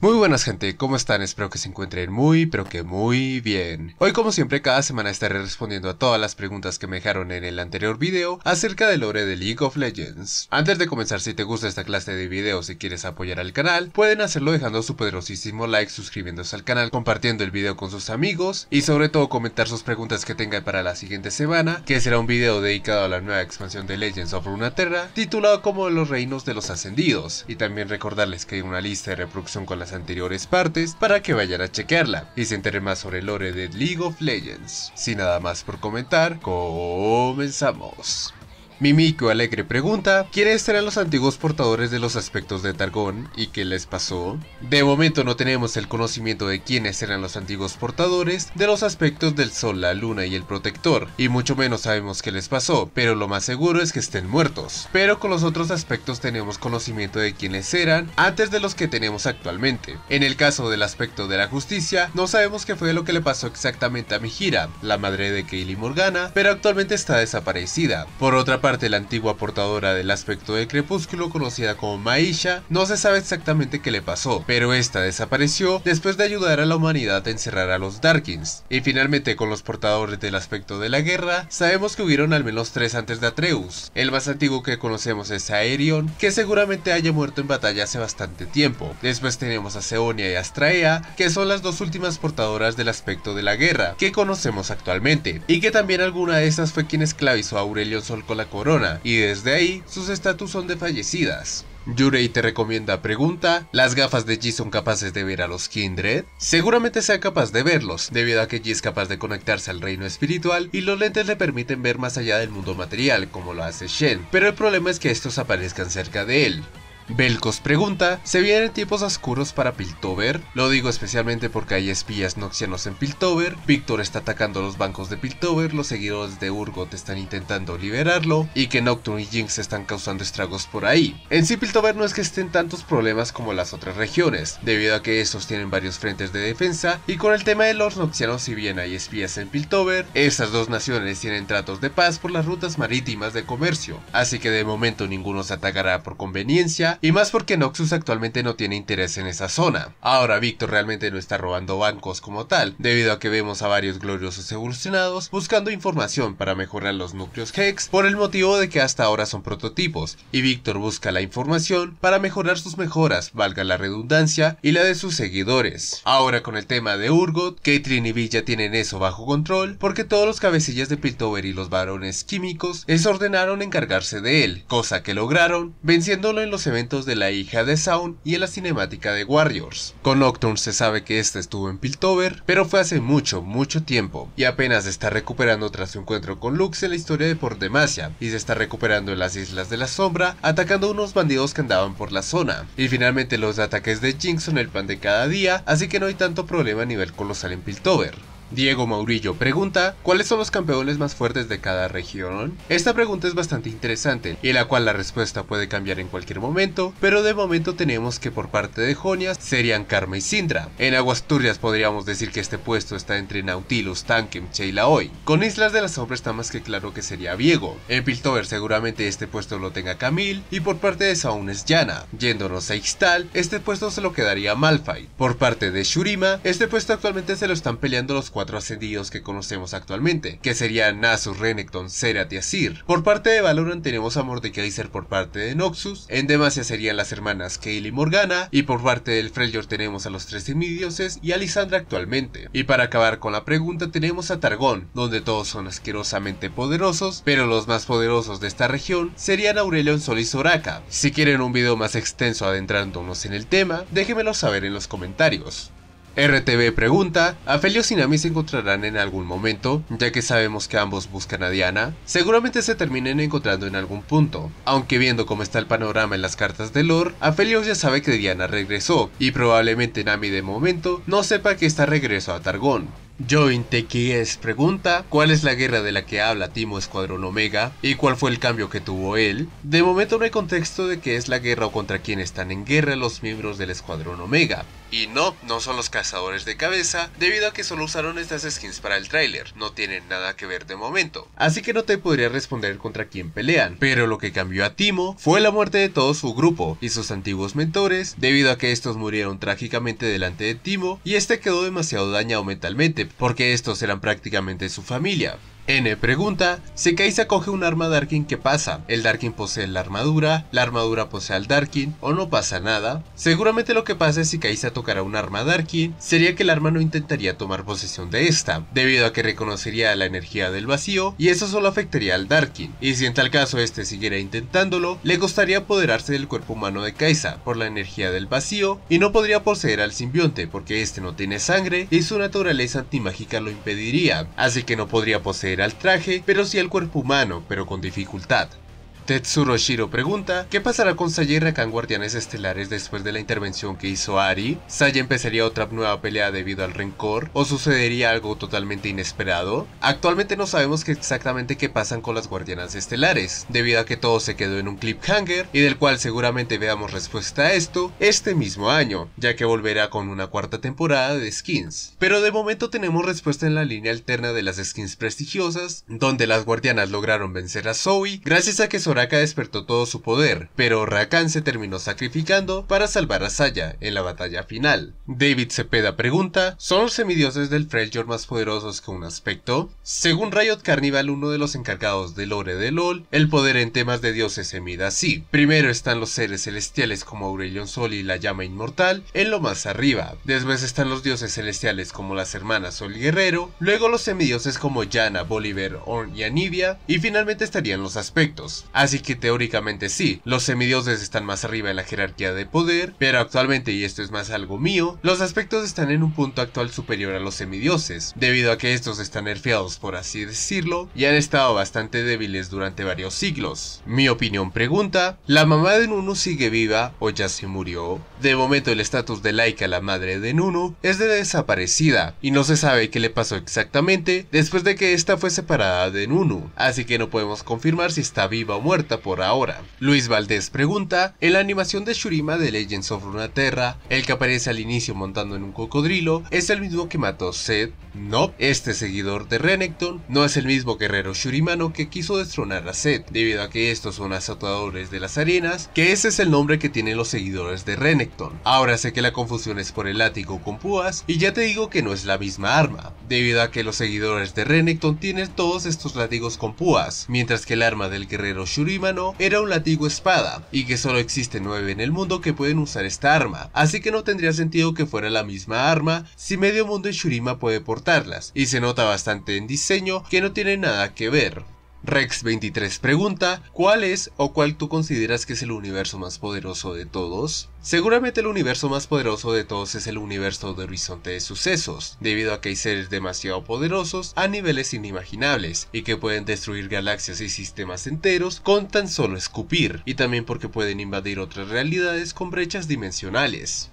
Muy buenas gente, ¿cómo están? Espero que se encuentren muy, pero que muy bien. Hoy como siempre cada semana estaré respondiendo a todas las preguntas que me dejaron en el anterior video acerca del lore de League of Legends. Antes de comenzar, si te gusta esta clase de videos y quieres apoyar al canal, pueden hacerlo dejando su poderosísimo like, suscribiéndose al canal, compartiendo el video con sus amigos y sobre todo comentar sus preguntas que tengan para la siguiente semana, que será un video dedicado a la nueva expansión de Legends of Runeterra, titulado como Los Reinos de los Ascendidos, y también recordarles que hay una lista de reproducción con las anteriores partes para que vayan a chequearla y se enteren más sobre el lore de League of Legends. Sin nada más por comentar, comenzamos. Mimiko Alegre pregunta, ¿quiénes eran los antiguos portadores de los aspectos de Targón y qué les pasó? De momento no tenemos el conocimiento de quiénes eran los antiguos portadores de los aspectos del Sol, la Luna y el Protector, y mucho menos sabemos qué les pasó, pero lo más seguro es que estén muertos. Pero con los otros aspectos tenemos conocimiento de quiénes eran antes de los que tenemos actualmente. En el caso del aspecto de la justicia, no sabemos qué fue lo que le pasó exactamente a Mihira, la madre de Kaylee Morgana, pero actualmente está desaparecida. Por otra parte, parte, la antigua portadora del aspecto de crepúsculo conocida como Maisha, no se sabe exactamente qué le pasó, pero esta desapareció después de ayudar a la humanidad a encerrar a los Darkins. Y finalmente con los portadores del aspecto de la guerra, sabemos que hubieron al menos tres antes de Atreus. El más antiguo que conocemos es Aerion, que seguramente haya muerto en batalla hace bastante tiempo. Después tenemos a Seonia y Astraea, que son las dos últimas portadoras del aspecto de la guerra, que conocemos actualmente, y que también alguna de estas fue quien esclavizó a Aurelion Sol con la corona, y desde ahí sus estatus son de fallecidas. Yurei te recomienda pregunta, ¿las gafas de Ji son capaces de ver a los Kindred? Seguramente sea capaz de verlos, debido a que Ji es capaz de conectarse al reino espiritual y los lentes le permiten ver más allá del mundo material, como lo hace Shen, pero el problema es que estos aparezcan cerca de él. Belkos pregunta, ¿se vienen tiempos oscuros para Piltover? Lo digo especialmente porque hay espías noxianos en Piltover, Víctor está atacando los bancos de Piltover, los seguidores de Urgot están intentando liberarlo, y que Nocturne y Jinx están causando estragos por ahí. En sí Piltover no es que estén tantos problemas como las otras regiones, debido a que estos tienen varios frentes de defensa, y con el tema de los noxianos si bien hay espías en Piltover, esas dos naciones tienen tratos de paz por las rutas marítimas de comercio, así que de momento ninguno se atacará por conveniencia, y más porque Noxus actualmente no tiene interés en esa zona. Ahora Víctor realmente no está robando bancos como tal, debido a que vemos a varios gloriosos evolucionados buscando información para mejorar los núcleos Hex por el motivo de que hasta ahora son prototipos, y Víctor busca la información para mejorar sus mejoras, valga la redundancia, y la de sus seguidores. Ahora con el tema de Urgot, Caitlyn y Villa tienen eso bajo control porque todos los cabecillas de Piltover y los varones químicos les ordenaron encargarse de él, cosa que lograron venciéndolo en los eventos de La hija de Sound y en la cinemática de Warriors. Con Nocturne se sabe que este estuvo en Piltover, pero fue hace mucho, mucho tiempo, y apenas se está recuperando tras su encuentro con Lux en la historia de Demasia, y se está recuperando en las Islas de la Sombra, atacando a unos bandidos que andaban por la zona. Y finalmente los ataques de Jinx son el pan de cada día, así que no hay tanto problema a nivel colosal en Piltover. Diego Maurillo pregunta, ¿cuáles son los campeones más fuertes de cada región? Esta pregunta es bastante interesante, y la cual la respuesta puede cambiar en cualquier momento, pero de momento tenemos que por parte de Jonias... serían Karma y Sindra. En Aguasturias podríamos decir que este puesto está entre Nautilus, Tankem, Cheila hoy. Con Islas de la Sombra está más que claro que sería Viego. En Piltover seguramente este puesto lo tenga Camille, y por parte de Saun es Yana. Yéndonos a Ixtal, este puesto se lo quedaría Malphite. Por parte de Shurima, este puesto actualmente se lo están peleando los cuatro ascendidos que conocemos actualmente, que serían Nasus, Renekton, Serat y Asir. Por parte de Valorant tenemos a Mordekaiser por parte de Noxus, en Demacia serían las hermanas Kayle y Morgana, y por parte del Freljord tenemos a los tres semidioses y a Lisandra actualmente. Y para acabar con la pregunta tenemos a Targón, donde todos son asquerosamente poderosos, pero los más poderosos de esta región serían Aurelion Sol y Soraka. Si quieren un video más extenso adentrándonos en el tema, déjenmelo saber en los comentarios. RTV pregunta, a y Nami se encontrarán en algún momento, ya que sabemos que ambos buscan a Diana, seguramente se terminen encontrando en algún punto, aunque viendo cómo está el panorama en las cartas de lore, a ya sabe que Diana regresó, y probablemente Nami de momento no sepa que está regreso a Targón, Join Tequies pregunta cuál es la guerra de la que habla Timo Escuadrón Omega y cuál fue el cambio que tuvo él. De momento no hay contexto de que es la guerra o contra quién están en guerra los miembros del Escuadrón Omega, y no, no son los cazadores de cabeza, debido a que solo usaron estas skins para el tráiler, no tienen nada que ver de momento. Así que no te podría responder contra quién pelean, pero lo que cambió a Timo fue la muerte de todo su grupo y sus antiguos mentores, debido a que estos murieron trágicamente delante de Timo y este quedó demasiado dañado mentalmente, porque estos eran prácticamente su familia. N pregunta, si Kai'Sa coge un arma Darkin, ¿qué pasa? ¿El Darkin posee la armadura? ¿La armadura posee al Darkin? ¿O no pasa nada? Seguramente lo que pasa es si Kaisa tocará un arma Darkin, sería que el arma no intentaría tomar posesión de esta, debido a que reconocería la energía del vacío y eso solo afectaría al Darkin, y si en tal caso este siguiera intentándolo, le costaría apoderarse del cuerpo humano de Kaisa por la energía del vacío y no podría poseer al simbionte porque este no tiene sangre y su naturaleza antimágica lo impediría, así que no podría poseer al traje, pero sí al cuerpo humano, pero con dificultad. Tetsuro Shiro pregunta, ¿qué pasará con Saya y Rakan Guardianes Estelares después de la intervención que hizo Ari? ¿Saya empezaría otra nueva pelea debido al rencor? ¿O sucedería algo totalmente inesperado? Actualmente no sabemos exactamente qué pasan con las Guardianas Estelares, debido a que todo se quedó en un cliphanger y del cual seguramente veamos respuesta a esto este mismo año, ya que volverá con una cuarta temporada de skins. Pero de momento tenemos respuesta en la línea alterna de las skins prestigiosas, donde las guardianas lograron vencer a Zoe gracias a que Sora Raka despertó todo su poder, pero Rakan se terminó sacrificando para salvar a Saya en la batalla final. David Cepeda pregunta, ¿son los semidioses del Freljord más poderosos que un aspecto? Según Riot Carnival, uno de los encargados del lore de LoL, el poder en temas de dioses se mide así. Primero están los seres celestiales como Aurelion Sol y la llama inmortal, en lo más arriba. Después están los dioses celestiales como las hermanas Sol y Guerrero, luego los semidioses como Jana, Bolívar, Orn y Anivia, y finalmente estarían los aspectos. Así que teóricamente sí, los semidioses están más arriba en la jerarquía de poder, pero actualmente, y esto es más algo mío, los aspectos están en un punto actual superior a los semidioses, debido a que estos están nerfeados por así decirlo, y han estado bastante débiles durante varios siglos. Mi opinión pregunta, ¿la mamá de Nunu sigue viva o ya se murió? De momento el estatus de Laika, la madre de Nunu, es de desaparecida, y no se sabe qué le pasó exactamente después de que esta fue separada de Nunu, así que no podemos confirmar si está viva o muerta por ahora. Luis Valdés pregunta, en la animación de Shurima de Legends of Runeterra, el que aparece al inicio montando en un cocodrilo, ¿es el mismo que mató Seth? No, este seguidor de Renekton no es el mismo guerrero Shurimano que quiso destronar a Seth, debido a que estos son azotadores de las arenas, que ese es el nombre que tienen los seguidores de Renekton. Ahora sé que la confusión es por el látigo con púas, y ya te digo que no es la misma arma, debido a que los seguidores de Renekton tienen todos estos látigos con púas, mientras que el arma del guerrero no, era un latigo espada, y que solo existen 9 en el mundo que pueden usar esta arma, así que no tendría sentido que fuera la misma arma si medio mundo en Shurima puede portarlas, y se nota bastante en diseño que no tiene nada que ver. Rex23 pregunta, ¿cuál es o cuál tú consideras que es el universo más poderoso de todos? Seguramente el universo más poderoso de todos es el universo de Horizonte de Sucesos, debido a que hay seres demasiado poderosos a niveles inimaginables y que pueden destruir galaxias y sistemas enteros con tan solo escupir, y también porque pueden invadir otras realidades con brechas dimensionales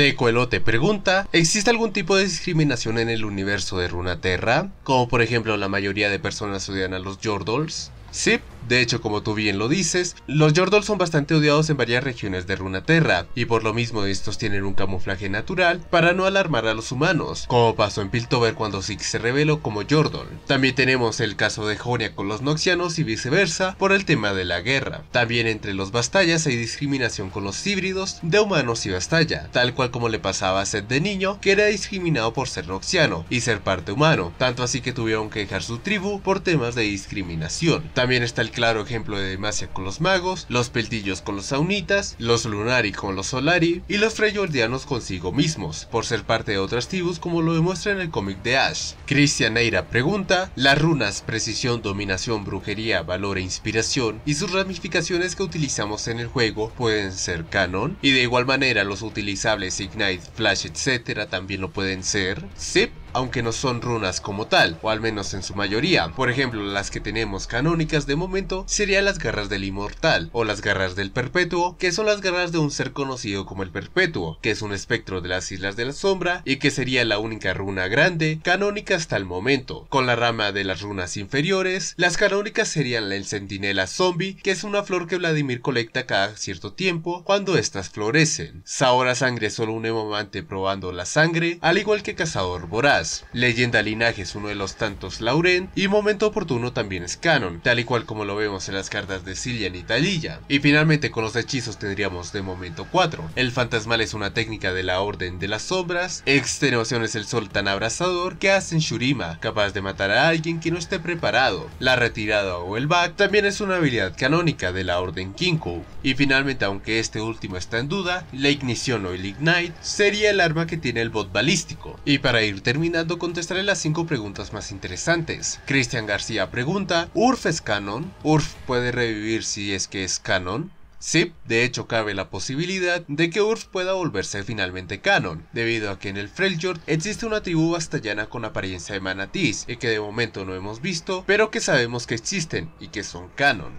te este pregunta, ¿existe algún tipo de discriminación en el universo de Runaterra? Como por ejemplo la mayoría de personas odian a los Jordals? Sí, de hecho, como tú bien lo dices, los Jordol son bastante odiados en varias regiones de Runaterra, y por lo mismo estos tienen un camuflaje natural para no alarmar a los humanos, como pasó en Piltover cuando Six se reveló como Yordle. También tenemos el caso de Jonia con los Noxianos y viceversa por el tema de la guerra. También entre los Bastallas hay discriminación con los híbridos de humanos y Bastalla, tal cual como le pasaba a Seth de niño, que era discriminado por ser Noxiano y ser parte humano, tanto así que tuvieron que dejar su tribu por temas de discriminación. También está el claro ejemplo de Demacia con los magos, los peltillos con los saunitas, los lunari con los solari y los freyordianos consigo mismos, por ser parte de otras tribus como lo demuestra en el cómic de Ash. Christian Eira pregunta, las runas precisión, dominación, brujería, valor e inspiración y sus ramificaciones que utilizamos en el juego pueden ser canon y de igual manera los utilizables Ignite, Flash, etcétera también lo pueden ser. Zip aunque no son runas como tal, o al menos en su mayoría. Por ejemplo, las que tenemos canónicas de momento serían las garras del inmortal, o las garras del perpetuo, que son las garras de un ser conocido como el perpetuo, que es un espectro de las Islas de la Sombra y que sería la única runa grande canónica hasta el momento. Con la rama de las runas inferiores, las canónicas serían el sentinela zombie, que es una flor que Vladimir colecta cada cierto tiempo cuando estas florecen. Saora Sangre solo un emomante probando la sangre, al igual que Cazador Voraz leyenda linaje es uno de los tantos Laurent y momento oportuno también es canon, tal y cual como lo vemos en las cartas de Cillian y Talilla. Y finalmente con los hechizos tendríamos de momento 4. El fantasmal es una técnica de la Orden de las Sombras, extenuación es el sol tan abrasador que hacen Shurima, capaz de matar a alguien que no esté preparado. La retirada o el back también es una habilidad canónica de la Orden kou Y finalmente, aunque este último está en duda, la ignición o el ignite sería el arma que tiene el bot balístico. Y para ir terminando, contestaré las 5 preguntas más interesantes. Cristian García pregunta, ¿URF es canon? ¿URF puede revivir si es que es canon? Sí, de hecho cabe la posibilidad de que URF pueda volverse finalmente canon, debido a que en el Freljord existe una tribu bastallana con apariencia de manatís y que de momento no hemos visto, pero que sabemos que existen y que son canon.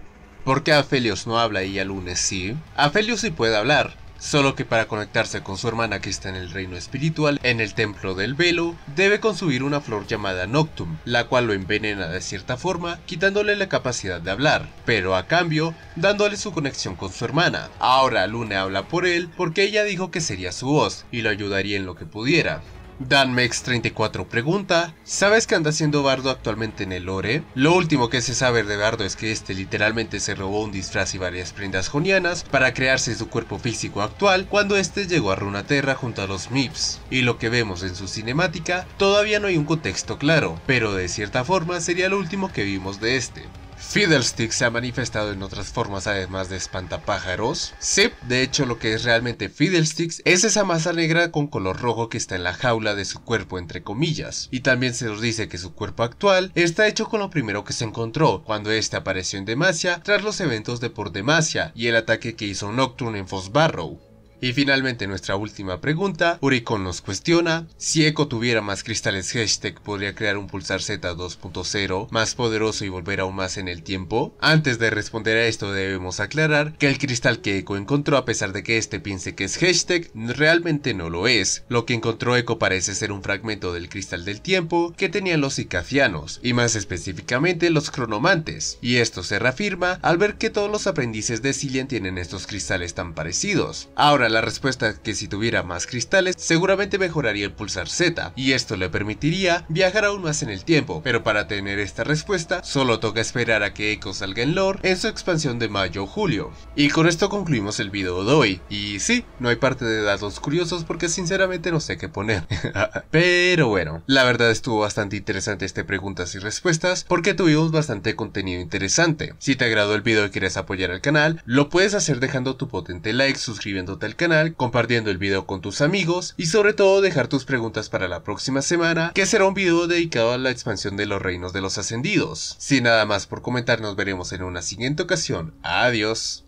¿Por qué Aphelios no habla y a Lunes sí? Aphelios sí puede hablar, solo que para conectarse con su hermana que está en el reino espiritual, en el templo del velo, debe consumir una flor llamada Noctum, la cual lo envenena de cierta forma, quitándole la capacidad de hablar, pero a cambio, dándole su conexión con su hermana. Ahora Lune habla por él porque ella dijo que sería su voz y lo ayudaría en lo que pudiera. DanMex34 pregunta, ¿sabes qué anda haciendo Bardo actualmente en el lore? Lo último que se sabe de Bardo es que este literalmente se robó un disfraz y varias prendas jonianas para crearse su cuerpo físico actual cuando este llegó a Runaterra junto a los MIPS, y lo que vemos en su cinemática todavía no hay un contexto claro, pero de cierta forma sería lo último que vimos de este. ¿Fiddlesticks se ha manifestado en otras formas además de espantapájaros. Sí, de hecho lo que es realmente Fiddlesticks es esa masa negra con color rojo que está en la jaula de su cuerpo entre comillas. Y también se nos dice que su cuerpo actual está hecho con lo primero que se encontró cuando este apareció en Demacia tras los eventos de por Demacia y el ataque que hizo Nocturne en Fosbarrow. Y finalmente nuestra última pregunta, Uricon nos cuestiona, si Echo tuviera más cristales hashtag podría crear un pulsar Z 2.0 más poderoso y volver aún más en el tiempo. Antes de responder a esto debemos aclarar que el cristal que Echo encontró a pesar de que este piense que es hashtag, realmente no lo es. Lo que encontró Echo parece ser un fragmento del cristal del tiempo que tenían los Icacianos, y más específicamente los cronomantes, y esto se reafirma al ver que todos los aprendices de Cillian tienen estos cristales tan parecidos. Ahora la respuesta que si tuviera más cristales seguramente mejoraría el pulsar Z y esto le permitiría viajar aún más en el tiempo, pero para tener esta respuesta solo toca esperar a que Echo salga en lore en su expansión de mayo o julio. Y con esto concluimos el video de hoy, y sí, no hay parte de datos curiosos porque sinceramente no sé qué poner. pero bueno, la verdad estuvo bastante interesante este preguntas y respuestas porque tuvimos bastante contenido interesante. Si te agradó el video y quieres apoyar al canal, lo puedes hacer dejando tu potente like, suscribiéndote al canal canal, compartiendo el video con tus amigos y sobre todo dejar tus preguntas para la próxima semana, que será un video dedicado a la expansión de los reinos de los ascendidos. Sin nada más por comentar, nos veremos en una siguiente ocasión. Adiós.